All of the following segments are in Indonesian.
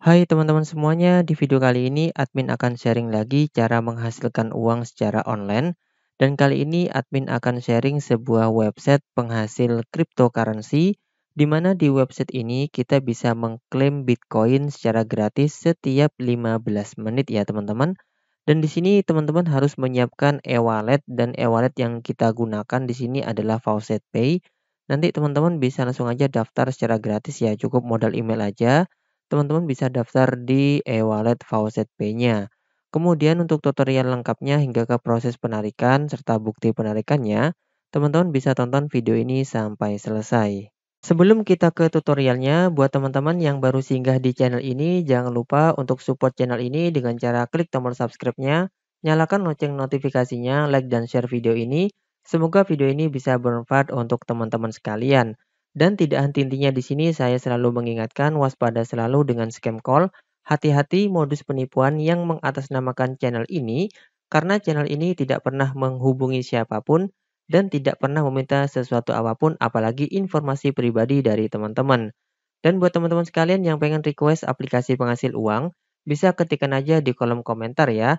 Hai teman-teman semuanya, di video kali ini admin akan sharing lagi cara menghasilkan uang secara online. Dan kali ini admin akan sharing sebuah website penghasil cryptocurrency, di mana di website ini kita bisa mengklaim Bitcoin secara gratis setiap 15 menit ya teman-teman. Dan di sini teman-teman harus menyiapkan e-wallet dan e-wallet yang kita gunakan di sini adalah Faucet Pay. Nanti teman-teman bisa langsung aja daftar secara gratis ya, cukup modal email aja teman-teman bisa daftar di e-wallet VZP-nya. Kemudian untuk tutorial lengkapnya hingga ke proses penarikan serta bukti penarikannya, teman-teman bisa tonton video ini sampai selesai. Sebelum kita ke tutorialnya, buat teman-teman yang baru singgah di channel ini, jangan lupa untuk support channel ini dengan cara klik tombol subscribe-nya, nyalakan lonceng notifikasinya, like dan share video ini. Semoga video ini bisa bermanfaat untuk teman-teman sekalian. Dan tidak henti-hentinya di sini saya selalu mengingatkan waspada selalu dengan scam call, hati-hati modus penipuan yang mengatasnamakan channel ini karena channel ini tidak pernah menghubungi siapapun dan tidak pernah meminta sesuatu apapun apalagi informasi pribadi dari teman-teman. Dan buat teman-teman sekalian yang pengen request aplikasi penghasil uang, bisa ketikkan aja di kolom komentar ya.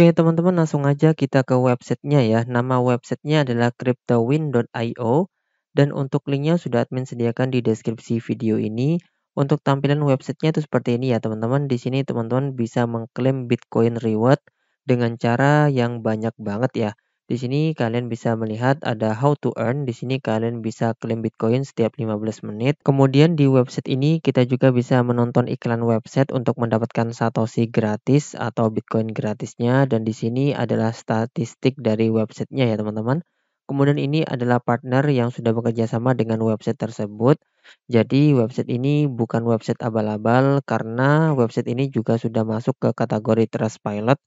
Oke teman-teman langsung aja kita ke websitenya ya. Nama websitenya adalah cryptowin.io dan untuk linknya sudah admin sediakan di deskripsi video ini. Untuk tampilan websitenya itu seperti ini ya teman-teman. Di sini teman-teman bisa mengklaim Bitcoin Reward dengan cara yang banyak banget ya. Di sini kalian bisa melihat ada how to earn. Di sini kalian bisa klaim Bitcoin setiap 15 menit. Kemudian di website ini kita juga bisa menonton iklan website untuk mendapatkan Satoshi gratis atau Bitcoin gratisnya. Dan di sini adalah statistik dari websitenya ya teman-teman. Kemudian ini adalah partner yang sudah bekerja sama dengan website tersebut. Jadi website ini bukan website abal-abal karena website ini juga sudah masuk ke kategori Trustpilot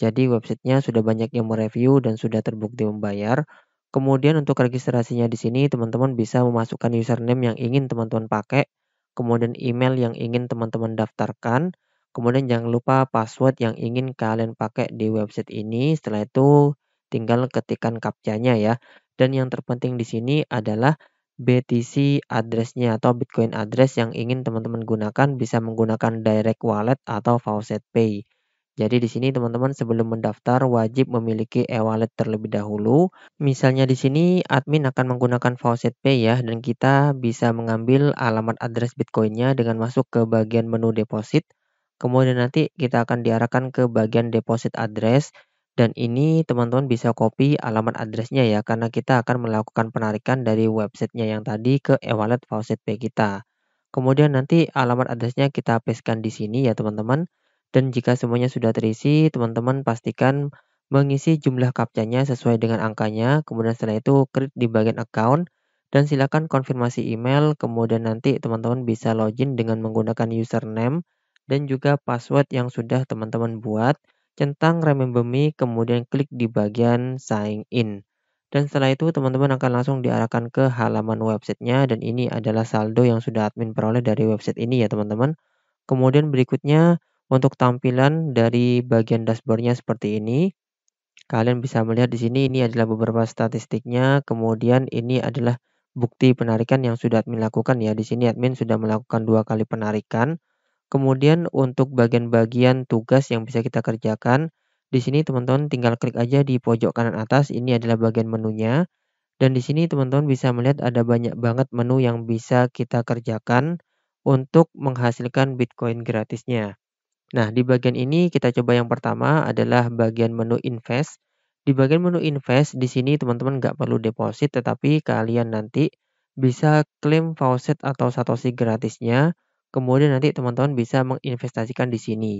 jadi websitenya sudah banyak yang mereview dan sudah terbukti membayar. Kemudian untuk registrasinya di sini teman-teman bisa memasukkan username yang ingin teman-teman pakai, kemudian email yang ingin teman-teman daftarkan, kemudian jangan lupa password yang ingin kalian pakai di website ini. Setelah itu tinggal ketikkan captcha-nya ya. Dan yang terpenting di sini adalah BTC address atau Bitcoin address yang ingin teman-teman gunakan bisa menggunakan direct wallet atau faucet pay. Jadi di sini teman-teman sebelum mendaftar wajib memiliki e-wallet terlebih dahulu. Misalnya di sini admin akan menggunakan Faucet Pay ya dan kita bisa mengambil alamat address Bitcoinnya dengan masuk ke bagian menu deposit. Kemudian nanti kita akan diarahkan ke bagian deposit address dan ini teman-teman bisa copy alamat addressnya ya karena kita akan melakukan penarikan dari websitenya yang tadi ke e-wallet Faucet Pay kita. Kemudian nanti alamat addressnya kita pastekan di sini ya teman-teman. Dan jika semuanya sudah terisi, teman-teman pastikan mengisi jumlah captcha-nya sesuai dengan angkanya, kemudian setelah itu klik di bagian account, dan silakan konfirmasi email, kemudian nanti teman-teman bisa login dengan menggunakan username dan juga password yang sudah teman-teman buat, centang remember me, kemudian klik di bagian sign in. Dan setelah itu teman-teman akan langsung diarahkan ke halaman websitenya dan ini adalah saldo yang sudah admin peroleh dari website ini ya teman-teman. Kemudian berikutnya untuk tampilan dari bagian dashboardnya seperti ini. Kalian bisa melihat di sini ini adalah beberapa statistiknya, kemudian ini adalah bukti penarikan yang sudah admin lakukan ya. Di sini admin sudah melakukan dua kali penarikan. Kemudian untuk bagian-bagian tugas yang bisa kita kerjakan, di sini teman-teman tinggal klik aja di pojok kanan atas, ini adalah bagian menunya. Dan di sini teman-teman bisa melihat ada banyak banget menu yang bisa kita kerjakan untuk menghasilkan Bitcoin gratisnya. Nah, di bagian ini kita coba yang pertama adalah bagian menu invest. Di bagian menu invest, di sini teman-teman nggak perlu deposit, tetapi kalian nanti bisa klaim faucet atau satoshi gratisnya. Kemudian nanti teman-teman bisa menginvestasikan di sini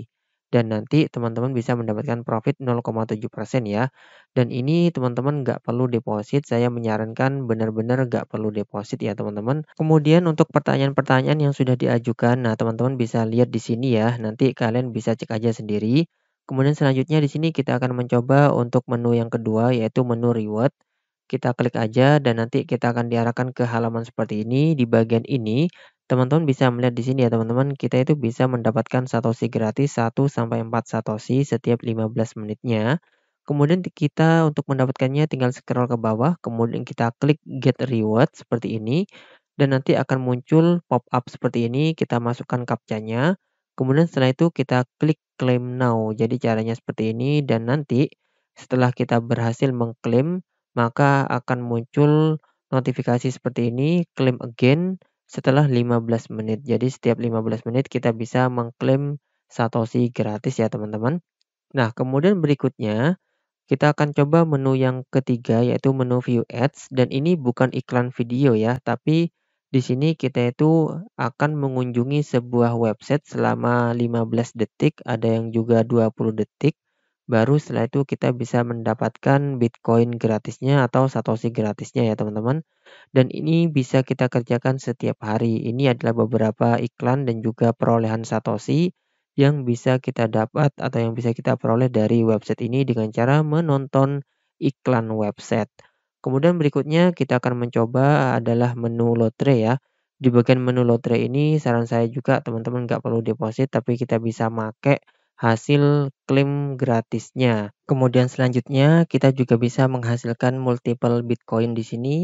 dan nanti teman-teman bisa mendapatkan profit 0,7% ya. Dan ini teman-teman nggak perlu deposit, saya menyarankan benar-benar nggak perlu deposit ya teman-teman. Kemudian untuk pertanyaan-pertanyaan yang sudah diajukan, nah teman-teman bisa lihat di sini ya, nanti kalian bisa cek aja sendiri. Kemudian selanjutnya di sini kita akan mencoba untuk menu yang kedua yaitu menu reward. Kita klik aja dan nanti kita akan diarahkan ke halaman seperti ini. Di bagian ini teman-teman bisa melihat di sini ya teman-teman kita itu bisa mendapatkan satoshi gratis 1 sampai 4 satoshi setiap 15 menitnya. Kemudian kita untuk mendapatkannya tinggal scroll ke bawah, kemudian kita klik get reward seperti ini dan nanti akan muncul pop up seperti ini, kita masukkan captcha Kemudian setelah itu kita klik claim now. Jadi caranya seperti ini dan nanti setelah kita berhasil mengklaim maka akan muncul notifikasi seperti ini, claim again setelah 15 menit. Jadi setiap 15 menit kita bisa mengklaim Satoshi gratis ya teman-teman. Nah, kemudian berikutnya kita akan coba menu yang ketiga yaitu menu view ads dan ini bukan iklan video ya, tapi di sini kita itu akan mengunjungi sebuah website selama 15 detik, ada yang juga 20 detik baru setelah itu kita bisa mendapatkan Bitcoin gratisnya atau Satoshi gratisnya ya teman-teman. Dan ini bisa kita kerjakan setiap hari. Ini adalah beberapa iklan dan juga perolehan Satoshi yang bisa kita dapat atau yang bisa kita peroleh dari website ini dengan cara menonton iklan website. Kemudian berikutnya kita akan mencoba adalah menu lotre ya. Di bagian menu lotre ini saran saya juga teman-teman nggak perlu deposit tapi kita bisa make hasil klaim gratisnya. Kemudian selanjutnya kita juga bisa menghasilkan multiple Bitcoin di sini.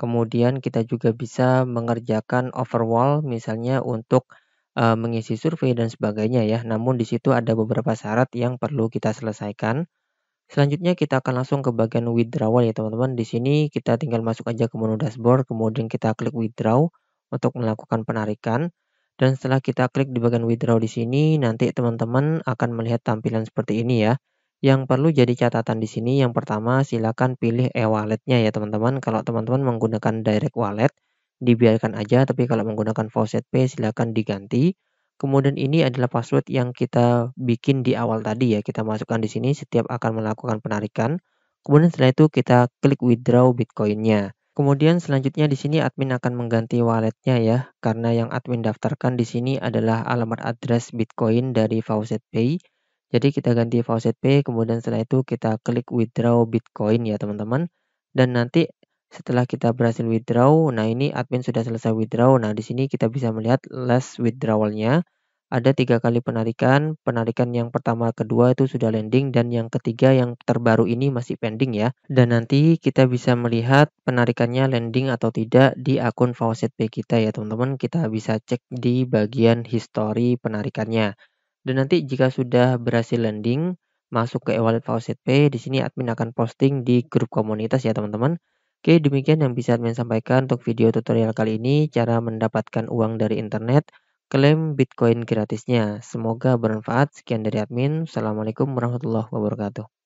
Kemudian kita juga bisa mengerjakan overwall misalnya untuk uh, mengisi survei dan sebagainya ya. Namun di situ ada beberapa syarat yang perlu kita selesaikan. Selanjutnya kita akan langsung ke bagian withdrawal ya teman-teman. Di sini kita tinggal masuk aja ke menu dashboard, kemudian kita klik withdraw untuk melakukan penarikan. Dan setelah kita klik di bagian withdraw di sini, nanti teman-teman akan melihat tampilan seperti ini ya. Yang perlu jadi catatan di sini, yang pertama silakan pilih e-walletnya ya teman-teman. Kalau teman-teman menggunakan direct wallet, dibiarkan aja. Tapi kalau menggunakan faucet pay, silakan diganti. Kemudian ini adalah password yang kita bikin di awal tadi ya. Kita masukkan di sini setiap akan melakukan penarikan. Kemudian setelah itu kita klik withdraw Bitcoinnya. Kemudian selanjutnya di sini admin akan mengganti walletnya ya, karena yang admin daftarkan di sini adalah alamat address Bitcoin dari Faucet Pay. Jadi kita ganti Faucet Pay, kemudian setelah itu kita klik withdraw Bitcoin ya teman-teman. Dan nanti setelah kita berhasil withdraw, nah ini admin sudah selesai withdraw. Nah di sini kita bisa melihat last withdrawalnya ada tiga kali penarikan. Penarikan yang pertama, kedua itu sudah landing, dan yang ketiga yang terbaru ini masih pending ya. Dan nanti kita bisa melihat penarikannya landing atau tidak di akun pay kita ya teman-teman. Kita bisa cek di bagian history penarikannya. Dan nanti jika sudah berhasil landing, masuk ke e-wallet pay, di sini admin akan posting di grup komunitas ya teman-teman. Oke, demikian yang bisa admin sampaikan untuk video tutorial kali ini, cara mendapatkan uang dari internet klaim Bitcoin gratisnya. Semoga bermanfaat. Sekian dari admin. Assalamualaikum warahmatullahi wabarakatuh.